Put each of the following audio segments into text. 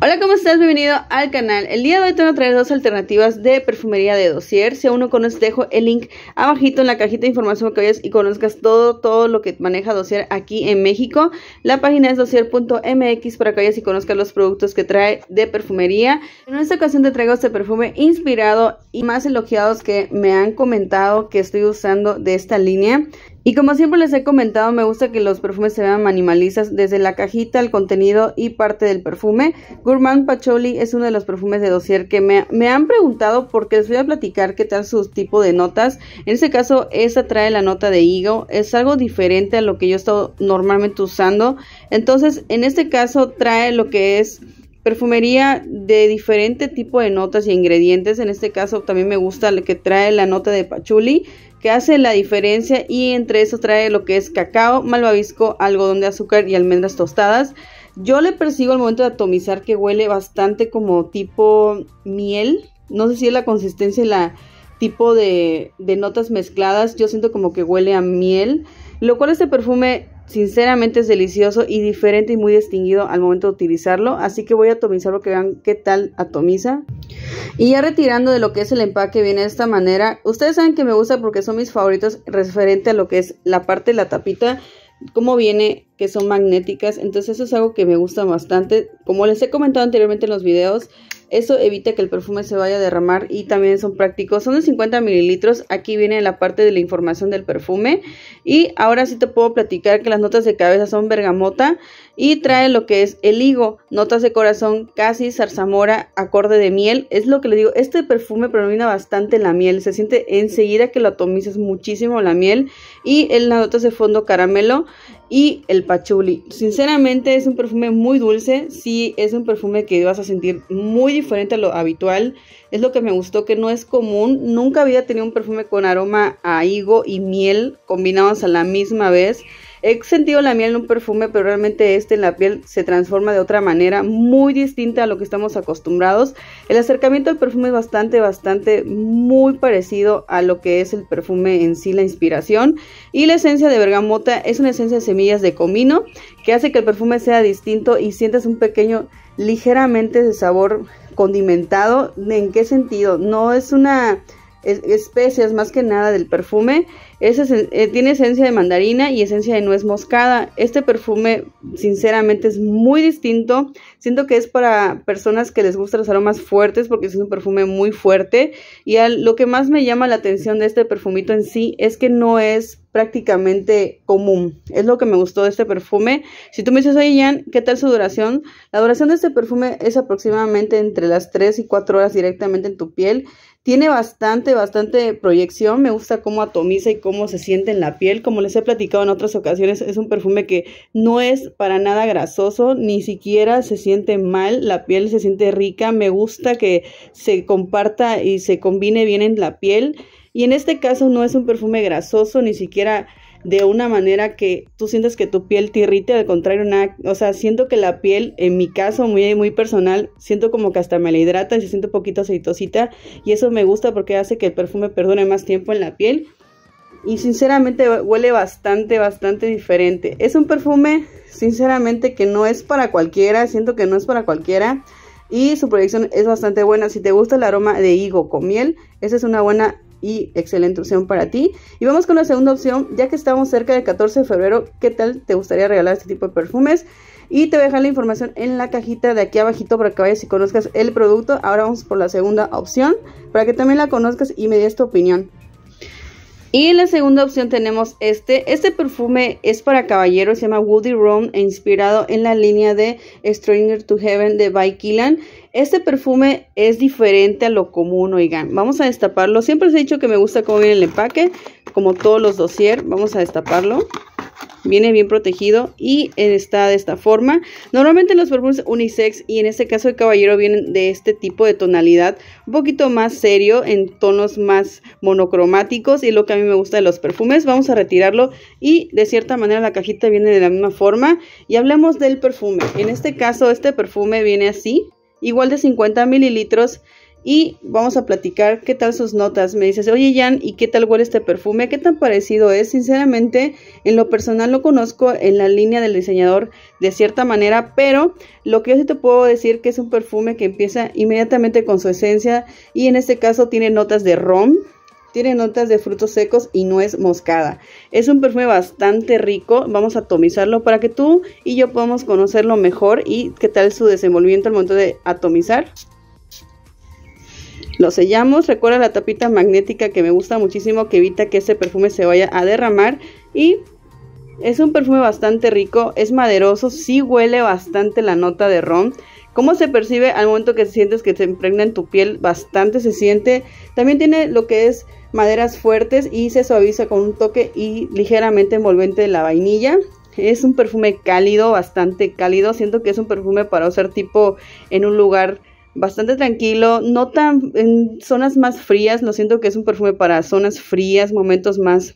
Hola, ¿cómo estás? Bienvenido al canal. El día de hoy te voy a traer dos alternativas de perfumería de dosier. Si aún no conoces, dejo el link abajito en la cajita de información que vayas y conozcas todo, todo lo que maneja dosier aquí en México. La página es dosier.mx para que vayas y conozcas los productos que trae de perfumería. En esta ocasión te traigo este perfume inspirado y más elogiados que me han comentado que estoy usando de esta línea. Y como siempre les he comentado, me gusta que los perfumes se vean minimalistas desde la cajita, el contenido y parte del perfume. Gourmand Pacholi es uno de los perfumes de dossier que me, han preguntado porque les voy a platicar qué tal su tipo de notas. En este caso, esta trae la nota de higo, es algo diferente a lo que yo he estado normalmente usando. Entonces, en este caso trae lo que es Perfumería de diferente tipo de notas y ingredientes. En este caso también me gusta el que trae la nota de pachuli, que hace la diferencia y entre eso trae lo que es cacao, malvavisco, algodón de azúcar y almendras tostadas. Yo le percibo al momento de atomizar que huele bastante como tipo miel. No sé si es la consistencia y la tipo de, de notas mezcladas. Yo siento como que huele a miel. Lo cual este perfume Sinceramente es delicioso y diferente y muy distinguido al momento de utilizarlo. Así que voy a atomizarlo que vean qué tal atomiza. Y ya retirando de lo que es el empaque viene de esta manera. Ustedes saben que me gusta porque son mis favoritos referente a lo que es la parte de la tapita. Cómo viene, que son magnéticas. Entonces eso es algo que me gusta bastante. Como les he comentado anteriormente en los videos, eso evita que el perfume se vaya a derramar y también son prácticos. Son de 50 mililitros. Aquí viene la parte de la información del perfume. Y ahora sí te puedo platicar que las notas de cabeza son bergamota y trae lo que es el higo, notas de corazón, casi zarzamora, acorde de miel. Es lo que le digo, este perfume predomina bastante la miel. Se siente enseguida que lo atomizas muchísimo la miel. Y en las notas de fondo caramelo y el pachuli. Sinceramente es un perfume muy dulce. Sí, es un perfume que vas a sentir muy diferente a lo habitual. Es lo que me gustó, que no es común. Nunca había tenido un perfume con aroma a higo y miel combinados a la misma vez. He sentido la miel en un perfume, pero realmente este en la piel se transforma de otra manera, muy distinta a lo que estamos acostumbrados. El acercamiento al perfume es bastante, bastante muy parecido a lo que es el perfume en sí, la inspiración. Y la esencia de bergamota es una esencia de semillas de comino que hace que el perfume sea distinto y sientas un pequeño, ligeramente de sabor condimentado, ¿en qué sentido? No es una es, más que nada del perfume. Eh, tiene esencia de mandarina y esencia de nuez moscada. Este perfume, sinceramente, es muy distinto. Siento que es para personas que les gustan los aromas fuertes porque es un perfume muy fuerte. Y lo que más me llama la atención de este perfumito en sí es que no es prácticamente común. Es lo que me gustó de este perfume. Si tú me dices, oye Jan, ¿qué tal su duración? La duración de este perfume es aproximadamente entre las 3 y 4 horas directamente en tu piel. Tiene bastante, bastante proyección. Me gusta cómo atomiza y cómo se siente en la piel. Como les he platicado en otras ocasiones, es un perfume que no es para nada grasoso, ni siquiera se siente mal. La piel se siente rica. Me gusta que se comparta y se combine bien en la piel. Y en este caso no es un perfume grasoso, ni siquiera de una manera que tú sientes que tu piel te irrite, al contrario, nada, o sea, siento que la piel, en mi caso, muy, muy personal, siento como que hasta me la hidrata y se siente un poquito aceitosita y eso me gusta porque hace que el perfume perdure más tiempo en la piel y sinceramente huele bastante, bastante diferente. Es un perfume, sinceramente, que no es para cualquiera, siento que no es para cualquiera y su proyección es bastante buena. Si te gusta el aroma de higo con miel, esa es una buena y excelente opción para ti. Y vamos con la segunda opción, ya que estamos cerca del 14 de febrero, ¿qué tal te gustaría regalar este tipo de perfumes? Y te voy a dejar la información en la cajita de aquí abajito para que vayas y conozcas el producto. Ahora vamos por la segunda opción para que también la conozcas y me des tu opinión. Y en la segunda opción tenemos este. Este perfume es para caballeros, se llama Woody Rome, e inspirado en la línea de Stranger to Heaven de By Killan. Este perfume es diferente a lo común, oigan. Vamos a destaparlo. Siempre os he dicho que me gusta cómo viene el empaque, como todos los dossier. Vamos a destaparlo. Viene bien protegido y eh, está de esta forma. Normalmente los perfumes unisex y en este caso el caballero vienen de este tipo de tonalidad. Un poquito más serio, en tonos más monocromáticos y lo que a mí me gusta de los perfumes. Vamos a retirarlo y de cierta manera la cajita viene de la misma forma. Y hablemos del perfume. En este caso este perfume viene así. Igual de 50 mililitros y vamos a platicar qué tal sus notas. Me dices, oye Jan, ¿y qué tal huele este perfume? ¿Qué tan parecido es? Sinceramente, en lo personal lo conozco en la línea del diseñador de cierta manera, pero lo que yo sí te puedo decir que es un perfume que empieza inmediatamente con su esencia y en este caso tiene notas de rom, tiene notas de frutos secos y no es moscada. Es un perfume bastante rico. Vamos a atomizarlo para que tú y yo podamos conocerlo mejor y qué tal su desenvolvimiento al momento de atomizar. Lo sellamos, recuerda la tapita magnética que me gusta muchísimo que evita que ese perfume se vaya a derramar y es un perfume bastante rico, es maderoso, sí huele bastante la nota de ron. ¿Cómo se percibe al momento que sientes que se impregna en tu piel? Bastante se siente. También tiene lo que es maderas fuertes y se suaviza con un toque y ligeramente envolvente de la vainilla. Es un perfume cálido, bastante cálido. Siento que es un perfume para usar tipo en un lugar bastante tranquilo, no tan en zonas más frías, lo siento que es un perfume para zonas frías, momentos más,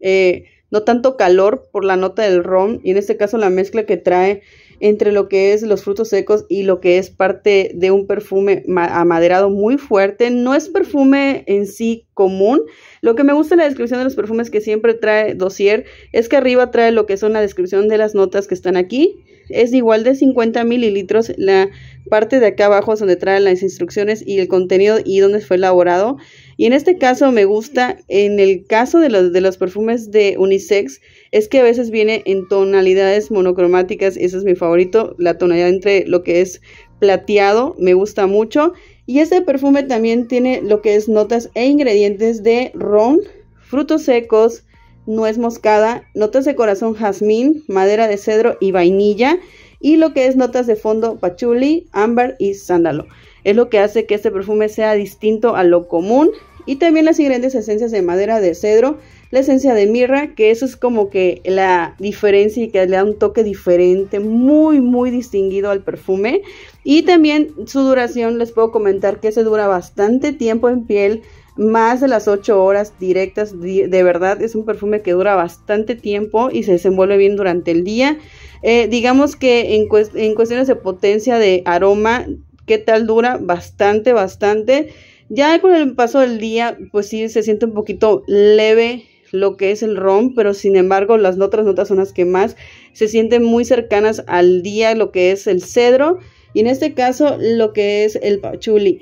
eh, no tanto calor por la nota del rom y en este caso la mezcla que trae entre lo que es los frutos secos y lo que es parte de un perfume amaderado muy fuerte. No es perfume en sí común. Lo que me gusta en la descripción de los perfumes que siempre trae Dossier es que arriba trae lo que son la descripción de las notas que están aquí es igual de 50 mililitros. La parte de acá abajo donde traen las instrucciones y el contenido y donde fue elaborado. Y en este caso me gusta, en el caso de los, de los perfumes de unisex, es que a veces viene en tonalidades monocromáticas, ese es mi favorito, la tonalidad entre lo que es plateado, me gusta mucho. Y este perfume también tiene lo que es notas e ingredientes de ron, frutos secos, nuez moscada, notas de corazón jazmín, madera de cedro y vainilla y lo que es notas de fondo pachuli, ámbar y sándalo. Es lo que hace que este perfume sea distinto a lo común y también las siguientes esencias de madera de cedro, la esencia de mirra, que eso es como que la diferencia y que le da un toque diferente, muy, muy distinguido al perfume. Y también su duración, les puedo comentar que se dura bastante tiempo en piel, más de las 8 horas directas. De verdad es un perfume que dura bastante tiempo y se desenvuelve bien durante el día. Eh, digamos que en, en cuestiones de potencia de aroma, ¿qué tal dura? Bastante, bastante. Ya con el paso del día, pues sí se siente un poquito leve lo que es el ron, pero sin embargo las otras notas son las que más se sienten muy cercanas al día, lo que es el cedro y en este caso lo que es el pachuli.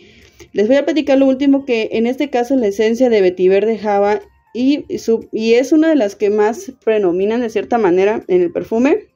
Les voy a platicar lo último que en este caso es la esencia de vetiver java y, y es una de las que más predominan de cierta manera en el perfume.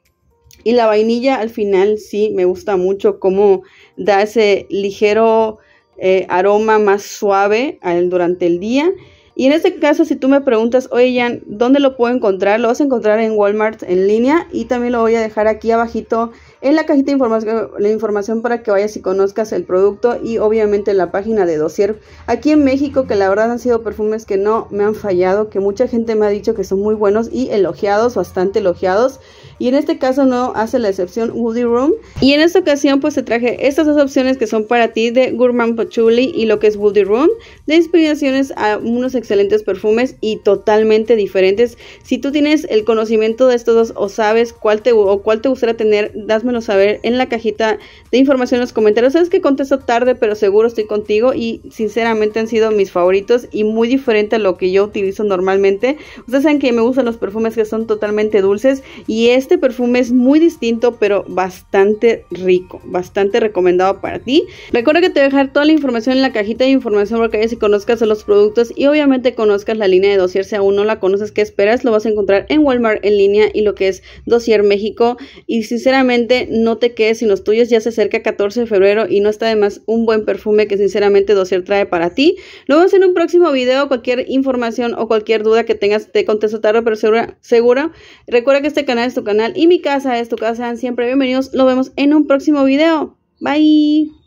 Y la vainilla al final sí me gusta mucho cómo da ese ligero eh, aroma más suave durante el día. Y en este caso, si tú me preguntas, oye Jan, ¿dónde lo puedo encontrar? Lo vas a encontrar en Walmart en línea y también lo voy a dejar aquí abajito en la cajita de información, la información para que vayas y conozcas el producto y obviamente la página de dossier. Aquí en México, que la verdad han sido perfumes que no me han fallado, que mucha gente me ha dicho que son muy buenos y elogiados, bastante elogiados. Y en este caso no hace la excepción Woody Room. Y en esta ocasión pues te traje estas dos opciones que son para ti de Gourmand Patchouli y lo que es Woody Room. De inspiraciones a unos excelentes perfumes y totalmente diferentes. Si tú tienes el conocimiento de estos dos o sabes cuál te, o cuál te gustaría tener, dásmelo saber en la cajita de información en los comentarios. Sabes que contesto tarde, pero seguro estoy contigo y sinceramente han sido mis favoritos y muy diferente a lo que yo utilizo normalmente. Ustedes saben que me gustan los perfumes que son totalmente dulces y este perfume es muy distinto, pero bastante rico, bastante recomendado para ti. Recuerda que te voy a dejar toda la información en la cajita de información para que vayas y conozcas los productos y obviamente conozcas la línea de dossier. Si aún no la conoces, ¿qué esperas? Lo vas a encontrar en Walmart en línea y lo que es Dosier México. Y sinceramente no te quedes sin los tuyos, ya se acerca 14 de febrero y no está de más un buen perfume que sinceramente Dosier trae para ti. Lo vemos en un próximo video, cualquier información o cualquier duda que tengas te contesto tarde pero seguro, segura. Recuerda que este canal es tu canal y mi casa es tu casa, siempre bienvenidos, lo vemos en un próximo video. Bye.